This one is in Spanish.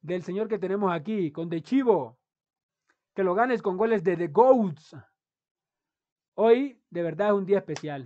Del señor que tenemos aquí, con De Chivo. Que lo ganes con goles de The Goats. Hoy, de verdad, es un día especial.